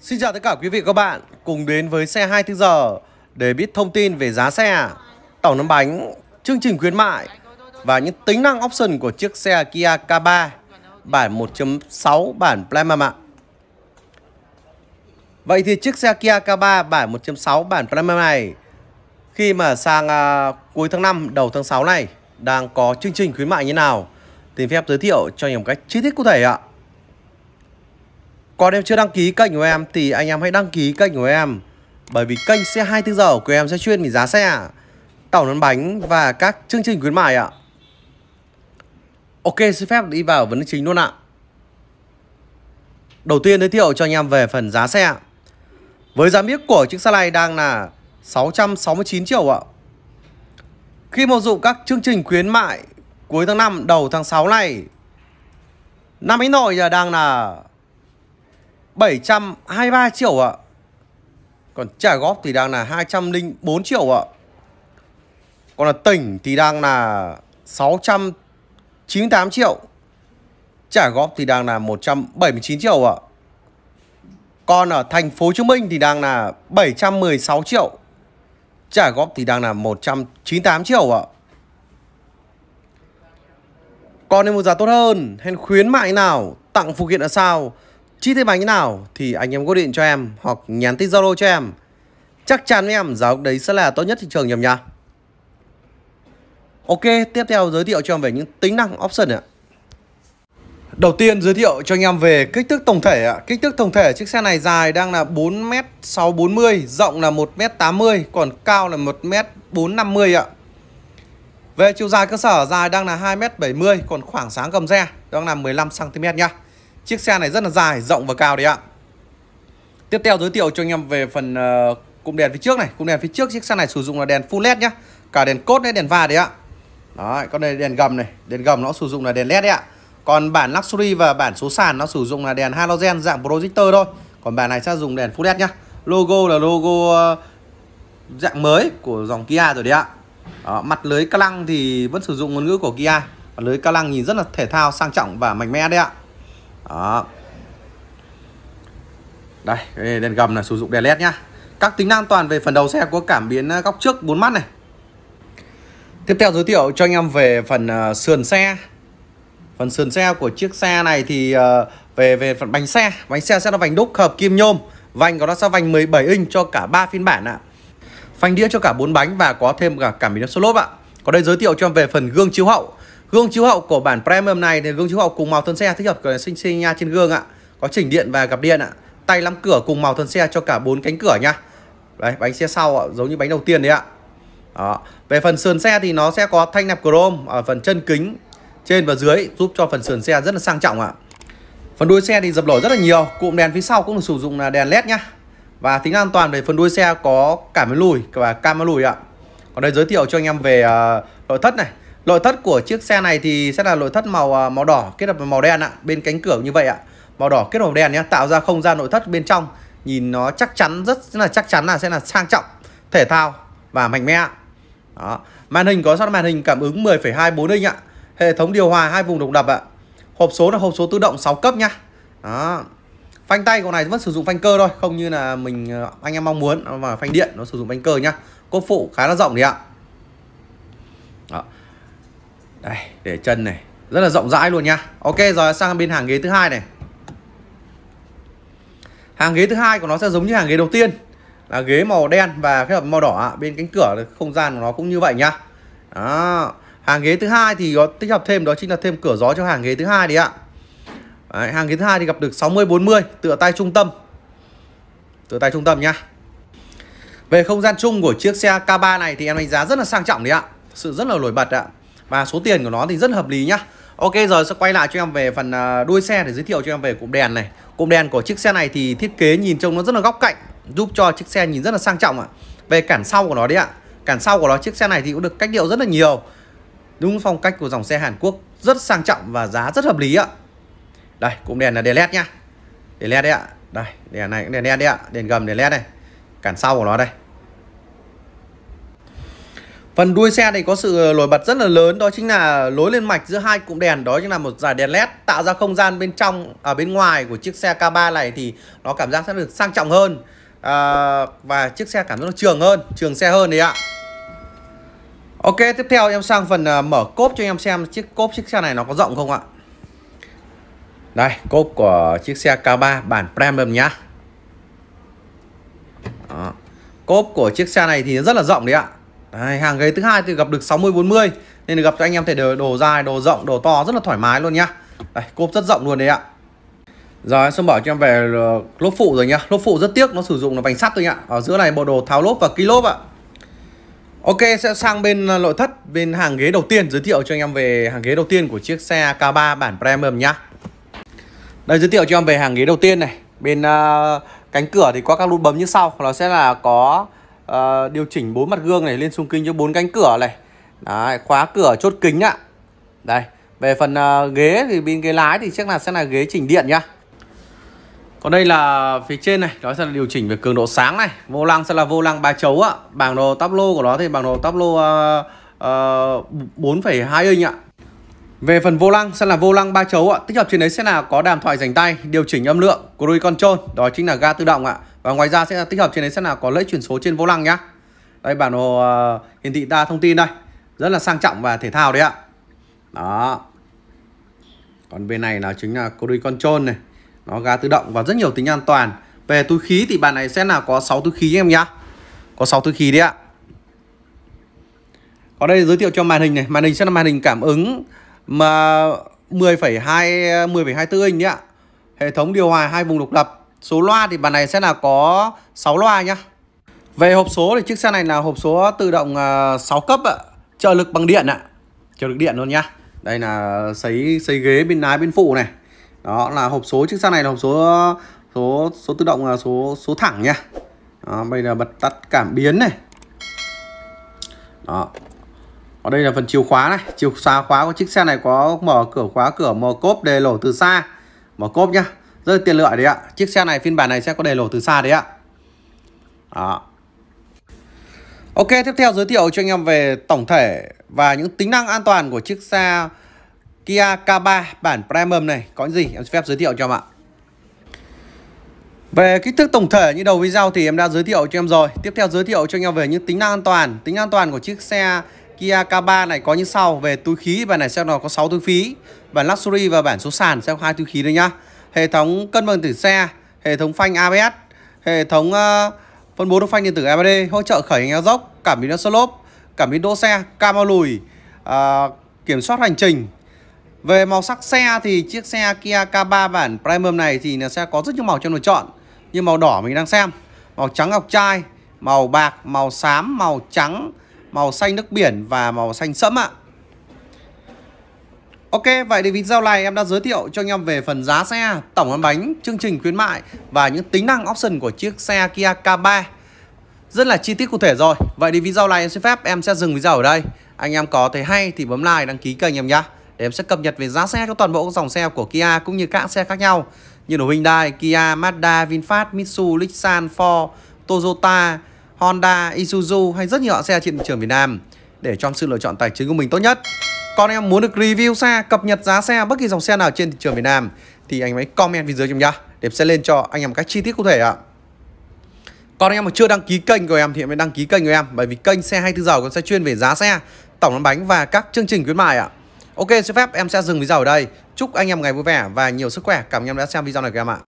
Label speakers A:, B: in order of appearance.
A: Xin chào tất cả quý vị và các bạn cùng đến với xe 24 giờ để biết thông tin về giá xe, tổng nắm bánh, chương trình khuyến mại và những tính năng option của chiếc xe Kia K3 bản 1.6 bản Platinum ạ. Vậy thì chiếc xe Kia K3 bản 1.6 bản Platinum này khi mà sang à, cuối tháng 5 đầu tháng 6 này đang có chương trình khuyến mại như nào thì phép giới thiệu cho nhiều cách chi tiết cụ thể ạ. Còn em chưa đăng ký kênh của em thì anh em hãy đăng ký kênh của em Bởi vì kênh xe 24 giờ của em sẽ chuyên về giá xe Tàu nón bánh và các chương trình khuyến mại ạ Ok xin phép đi vào vấn đề chính luôn ạ Đầu tiên giới thiệu cho anh em về phần giá xe Với giá miếc của chiếc xe này đang là 669 triệu ạ Khi mà dụng các chương trình khuyến mại cuối tháng 5 đầu tháng 6 này năm ấy Nội giờ đang là 723 triệu ạ. Còn trả góp thì đang là 204 triệu ạ. Còn là tỉnh thì đang là 698 triệu. Trả góp thì đang là 179 triệu ạ. Còn ở thành phố Hồ Chí Minh thì đang là 716 triệu. Trả góp thì đang là 198 triệu ạ. Còn nên một giá tốt hơn, hẹn khuyến mại nào, tặng phụ kiện là sao? Chi thêm như nào thì anh em gọi điện cho em hoặc nhắn tin Zalo cho em. Chắc chắn với em giáo đấy sẽ là tốt nhất thị trường nhầm nhá. Ok, tiếp theo giới thiệu cho em về những tính năng option ạ. Đầu tiên giới thiệu cho anh em về kích thước tổng thể ạ. Kích thước tổng thể chiếc xe này dài đang là 4m640, rộng là 1m80, còn cao là 1m450 ạ. Về chiều dài cơ sở dài đang là 2m70, còn khoảng sáng gầm xe đang là 15cm nhá. Chiếc xe này rất là dài, rộng và cao đấy ạ Tiếp theo giới thiệu cho anh em về phần uh, cụm đèn phía trước này Cụm đèn phía trước chiếc xe này sử dụng là đèn full led nhá Cả đèn cốt đấy, đèn va đấy ạ đó con này đèn gầm này Đèn gầm nó sử dụng là đèn led đấy ạ Còn bản Luxury và bản số sàn nó sử dụng là đèn halogen dạng projector thôi Còn bản này sẽ dùng đèn full led nhá Logo là logo ờ, dạng mới của dòng Kia rồi đấy ạ Đó, Mặt lưới ca lăng thì vẫn sử dụng ngôn ngữ của Kia Mặt lưới ca lăng nhìn rất là thể thao sang trọng và mạnh mẽ đấy ạ đó đây cái đèn gầm là sử dụng đèn led nhá các tính năng toàn về phần đầu xe có cảm biến ờ, góc trước bốn mắt này tiếp theo giới thiệu cho anh em về phần ờ, sườn xe phần sườn xe của chiếc xe này thì ờ, về về phần bánh xe bánh xe sẽ là vành đúc hợp kim nhôm vành của nó sẽ vành 17 inch cho cả ba phiên bản ạ phanh đĩa cho cả bốn bánh và có thêm cả cảm biến số lốp ạ còn đây giới thiệu cho em về phần gương chiếu hậu Gương chiếu hậu của bản Premium này thì gương chiếu hậu cùng màu thân xe thích hợp sinh xinh nha trên gương ạ. Có chỉnh điện và gặp điện ạ. Tay lắm cửa cùng màu thân xe cho cả bốn cánh cửa nha. Đấy, bánh xe sau ạ, giống như bánh đầu tiên đấy ạ. Đó. Về phần sườn xe thì nó sẽ có thanh nẹp chrome ở phần chân kính trên và dưới giúp cho phần sườn xe rất là sang trọng ạ. Phần đuôi xe thì dập nổi rất là nhiều, cụm đèn phía sau cũng được sử dụng là đèn led nhá. Và tính an toàn về phần đuôi xe có cảm lùi và camera lùi ạ. Còn đây giới thiệu cho anh em về uh, nội thất này. Nội thất của chiếc xe này thì sẽ là nội thất màu à, màu đỏ kết hợp với màu đen ạ, bên cánh cửa như vậy ạ. Màu đỏ kết hợp đen nhé, tạo ra không gian nội thất bên trong, nhìn nó chắc chắn rất là chắc chắn là sẽ là sang trọng, thể thao và mạnh mẽ. Đó. Màn hình có sẵn màn hình cảm ứng 10,24 inch ạ. Hệ thống điều hòa hai vùng độc lập ạ. Hộp số là hộp số tự động 6 cấp nhá. Đó. Phanh tay con này vẫn sử dụng phanh cơ thôi, không như là mình à, anh em mong muốn à, mà phanh điện nó sử dụng phanh cơ nhá. Cốp phụ khá là rộng đấy ạ. Đây, để chân này Rất là rộng rãi luôn nha Ok, rồi sang bên hàng ghế thứ hai này Hàng ghế thứ hai của nó sẽ giống như hàng ghế đầu tiên Là ghế màu đen và kết hợp màu đỏ Bên cánh cửa không gian của nó cũng như vậy nha Đó Hàng ghế thứ hai thì có tích hợp thêm đó chính là thêm cửa gió cho hàng ghế thứ hai đấy ạ đấy, Hàng ghế thứ hai thì gặp được 60-40 tựa tay trung tâm Tựa tay trung tâm nha Về không gian chung của chiếc xe K3 này thì em đánh giá rất là sang trọng đấy ạ Sự rất là nổi bật ạ và số tiền của nó thì rất hợp lý nhá Ok giờ sẽ quay lại cho em về phần à, đuôi xe để giới thiệu cho em về cụm đèn này Cụm đèn của chiếc xe này thì thiết kế nhìn trông nó rất là góc cạnh Giúp cho chiếc xe nhìn rất là sang trọng ạ Về cản sau của nó đấy ạ Cản sau của nó chiếc xe này thì cũng được cách điệu rất là nhiều Đúng phong cách của dòng xe Hàn Quốc Rất sang trọng và giá rất hợp lý ạ Đây cụm đèn là đèn led nhá Đèn led đấy ạ Đây đèn này cũng đèn led đấy ạ Đèn gầm đèn led này Cản sau của nó đây Phần đuôi xe này có sự ờ, nổi bật rất là lớn đó chính là lối lên mạch giữa hai cụm đèn đó chính là một dải đèn led tạo ra không gian bên trong ở à, bên ngoài của chiếc xe K3 này thì nó cảm giác sẽ được sang trọng hơn à, và chiếc xe cảm giác nó trường hơn, trường xe hơn đấy ạ. Ok, tiếp theo em sang phần à, mở cốp cho em xem chiếc cốp chiếc xe này nó có rộng không ạ. Đây, cốp của chiếc xe K3 bản Premium nhá. Đó. Cốp của chiếc xe này thì rất là rộng đấy ạ. Đấy, hàng ghế thứ hai thì gặp được 60 40 nên gặp cho anh em thể đồ, đồ dài, đồ rộng, đồ to rất là thoải mái luôn nhá. Đây, cốp rất rộng luôn đấy ạ. Rồi xong bảo cho em về ờ, lốp phụ rồi nhá. Lốp phụ rất tiếc nó sử dụng là vành sắt thôi nhá. Ở giữa này bộ đồ tháo lốp và ký lốp ạ. Ok sẽ sang bên ờ, nội thất bên hàng ghế đầu tiên giới thiệu cho anh em về hàng ghế đầu tiên của chiếc xe K3 bản Premium nhá. Đây giới thiệu cho em về hàng ghế đầu tiên này. Bên uh, cánh cửa thì có các nút bấm như sau, nó sẽ là có uh, điều chỉnh bốn mặt gương này lên xung kinh cho bốn cánh cửa này Đấy, khóa cửa chốt kính ạ đây về phần uh, ghế thì bên ghế lái thì chắc là sẽ là ghế chỉnh điện nhá còn đây là phía trên này đó sẽ là điều chỉnh về cường độ sáng này vô lăng sẽ là vô lăng ba chấu ạ bảng đồ tắp lô của nó thì bảng đồ tắp lô uh, uh, inch ạ về phần vô lăng sẽ là vô lăng ba chấu ạ tích hợp trên đấy sẽ là có đàm thoại dành tay điều chỉnh âm lượng cruise control đó chính là ga tự động ạ và ngoài ra sẽ là tích hợp trên đấy sẽ là có lẫy chuyển số trên vô lăng nhá đây bản đồ ờ, hiển thị đa thông tin đây rất là sang trọng và thể thao đấy ạ đó còn bên này là chính là cruise control này nó ga tự động và rất nhiều tính an toàn về túi khí thì bản này sẽ là có 6 túi khí em nhá có 6 túi khí đấy ạ còn đây giới thiệu cho màn hình này màn hình sẽ là màn hình cảm ứng mà 10,2 10,24 inch đấy ạ hệ thống điều hòa hai vùng độc lập Số loa thì bản này sẽ là có 6 loa nhá Về hộp số thì chiếc xe này là hộp số tự động 6 ờ, cấp ạ Trợ lực bằng điện ạ Trợ lực điện luôn nhá Đây là sấy sấy ghế bên lái bên phụ này Đó là hộp số chiếc xe này là hộp số số số tự động ờ, số số thẳng nhá Đó, bây giờ bật tắt cảm biến này Đó ở đây là phần chìa khóa này chìa khóa khóa của chiếc xe này có mở cửa khóa cửa mở cốp đề lổ từ xa mở cốp nhá rất là tiện lợi đấy ạ chiếc xe này phiên bản này sẽ có đề lổ từ xa đấy ạ đó Ok, tiếp theo giới thiệu cho anh em về tổng thể và những tính năng an toàn của chiếc xe Kia K3 bản Premium này có những gì em sẽ phép giới thiệu cho em ạ. Về kích thước tổng thể như đầu video thì em đã giới thiệu cho em rồi. Tiếp theo giới thiệu cho anh em về những tính năng an toàn. Tính an toàn của chiếc xe Kia K3 này có như sau về túi khí, bản này xe nó có 6 túi khí, bản luxury và bản số sàn sẽ có hai túi khí đấy nhá hệ thống cân bằng tử xe, hệ thống phanh ABS, hệ thống uh, phân bố độ phanh điện tử ABD, hỗ trợ khởi hành dốc, cảm biến đỗ lốp, cảm biến đỗ xe, cam lùi, uh, kiểm soát hành trình. Về màu sắc xe thì chiếc xe Kia K3 bản Premium này thì nó sẽ có rất nhiều màu cho lựa chọn. Như màu đỏ mình đang xem, màu trắng ngọc trai, màu bạc, màu xám, màu trắng, màu xanh nước biển và màu xanh sẫm ạ. À. Ok, vậy thì video này em đã giới thiệu cho anh em về phần giá xe, tổng lăn bánh, chương trình khuyến mại và những tính năng option của chiếc xe Kia K3 rất là chi tiết cụ thể rồi Vậy thì video này em xin phép em sẽ dừng video ở đây Anh em có thấy hay thì bấm like đăng ký kênh em nhé Để em sẽ cập nhật về giá xe cho toàn bộ các dòng xe của Kia cũng như các xe khác nhau Như là Hyundai, Kia, Mazda, VinFast, Mitsubishi, Nissan, Ford, Toyota, Honda, Isuzu hay rất nhiều loại xe trên thị trường Việt Nam Để trong sự lựa chọn tài chính của mình tốt nhất còn em muốn được review xe, cập nhật giá xe bất kỳ dòng xe nào trên thị trường Việt Nam thì anh hãy comment video dưới em nhá để em sẽ lên cho anh em cách chi tiết cụ thể ạ. Còn anh em mà chưa đăng ký kênh của em thì em đăng ký kênh của em bởi vì kênh xe hay tư giàu cũng sẽ chuyên về giá xe, tổng lăn bánh và các chương trình khuyến mại ạ. Ok, xin phép em sẽ dừng video ở đây. Chúc anh em ngày vui vẻ và nhiều sức khỏe. Cảm ơn em đã xem video này của em ạ.